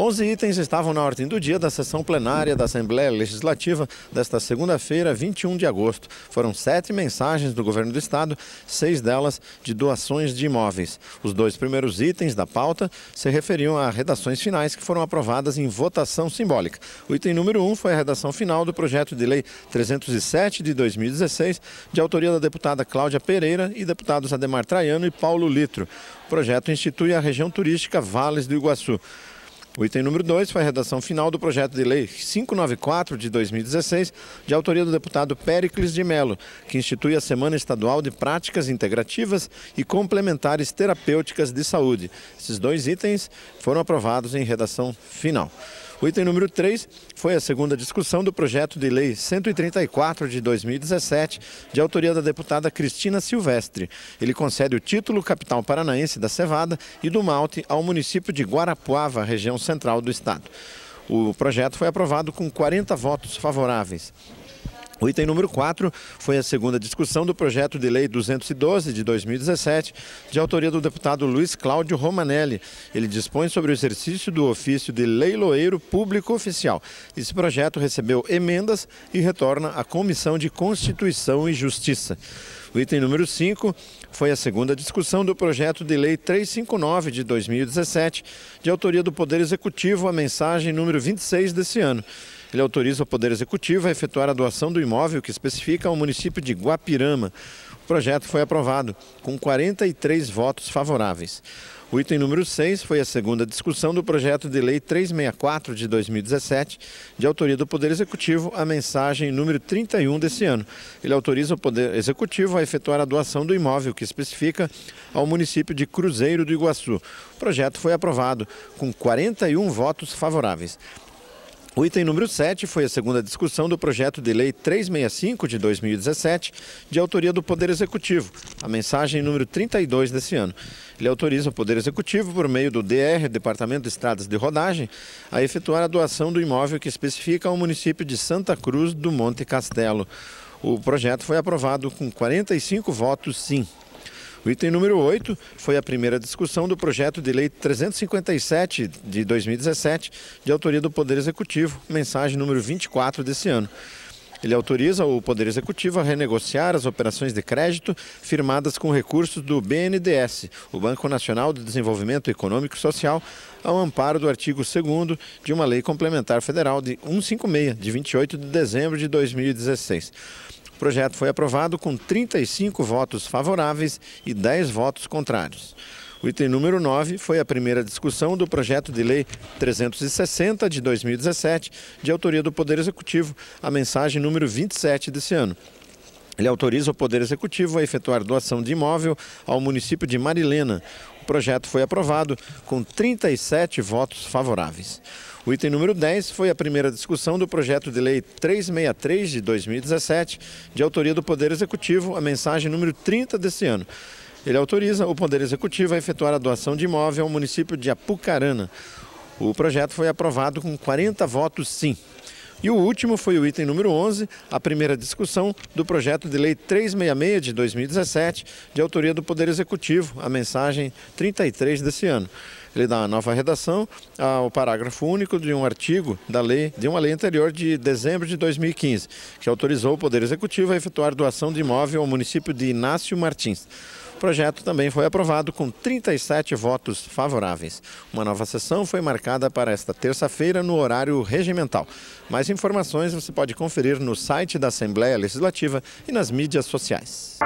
11 itens estavam na ordem do dia da sessão plenária da Assembleia Legislativa desta segunda-feira, 21 de agosto. Foram sete mensagens do governo do estado, seis delas de doações de imóveis. Os dois primeiros itens da pauta se referiam a redações finais que foram aprovadas em votação simbólica. O item número um foi a redação final do projeto de lei 307 de 2016, de autoria da deputada Cláudia Pereira e deputados Ademar Traiano e Paulo Litro. O projeto institui a região turística Vales do Iguaçu. O item número 2 foi a redação final do projeto de lei 594 de 2016, de autoria do deputado Péricles de Melo, que institui a Semana Estadual de Práticas Integrativas e Complementares Terapêuticas de Saúde. Esses dois itens foram aprovados em redação final. O item número 3 foi a segunda discussão do projeto de lei 134 de 2017, de autoria da deputada Cristina Silvestre. Ele concede o título capital paranaense da cevada e do malte ao município de Guarapuava, região central do estado. O projeto foi aprovado com 40 votos favoráveis. O item número 4 foi a segunda discussão do projeto de lei 212 de 2017, de autoria do deputado Luiz Cláudio Romanelli. Ele dispõe sobre o exercício do ofício de leiloeiro público oficial. Esse projeto recebeu emendas e retorna à Comissão de Constituição e Justiça. O item número 5 foi a segunda discussão do projeto de lei 359 de 2017, de autoria do Poder Executivo, a mensagem número 26 desse ano. Ele autoriza o Poder Executivo a efetuar a doação do imóvel que especifica ao município de Guapirama. O projeto foi aprovado com 43 votos favoráveis. O item número 6 foi a segunda discussão do projeto de lei 364 de 2017, de autoria do Poder Executivo, a mensagem número 31 desse ano. Ele autoriza o Poder Executivo a efetuar a doação do imóvel que especifica ao município de Cruzeiro do Iguaçu. O projeto foi aprovado com 41 votos favoráveis. O item número 7 foi a segunda discussão do projeto de lei 365 de 2017, de autoria do Poder Executivo, a mensagem número 32 desse ano. Ele autoriza o Poder Executivo, por meio do DR, Departamento de Estradas de Rodagem, a efetuar a doação do imóvel que especifica ao município de Santa Cruz do Monte Castelo. O projeto foi aprovado com 45 votos sim. O item número 8 foi a primeira discussão do projeto de lei 357 de 2017, de autoria do Poder Executivo, mensagem número 24 desse ano. Ele autoriza o Poder Executivo a renegociar as operações de crédito firmadas com recursos do BNDES, o Banco Nacional de Desenvolvimento Econômico e Social, ao amparo do artigo 2 de uma lei complementar federal de 156, de 28 de dezembro de 2016. O projeto foi aprovado com 35 votos favoráveis e 10 votos contrários. O item número 9 foi a primeira discussão do projeto de lei 360 de 2017, de autoria do Poder Executivo, a mensagem número 27 desse ano. Ele autoriza o Poder Executivo a efetuar doação de imóvel ao município de Marilena. O projeto foi aprovado com 37 votos favoráveis. O item número 10 foi a primeira discussão do projeto de lei 363 de 2017, de autoria do Poder Executivo, a mensagem número 30 desse ano. Ele autoriza o Poder Executivo a efetuar a doação de imóvel ao município de Apucarana. O projeto foi aprovado com 40 votos sim. E o último foi o item número 11, a primeira discussão do projeto de lei 366 de 2017, de autoria do Poder Executivo, a mensagem 33 desse ano. Ele dá uma nova redação ao parágrafo único de um artigo da lei, de uma lei anterior de dezembro de 2015, que autorizou o Poder Executivo a efetuar doação de imóvel ao município de Inácio Martins. O projeto também foi aprovado com 37 votos favoráveis. Uma nova sessão foi marcada para esta terça-feira no horário regimental. Mais informações você pode conferir no site da Assembleia Legislativa e nas mídias sociais.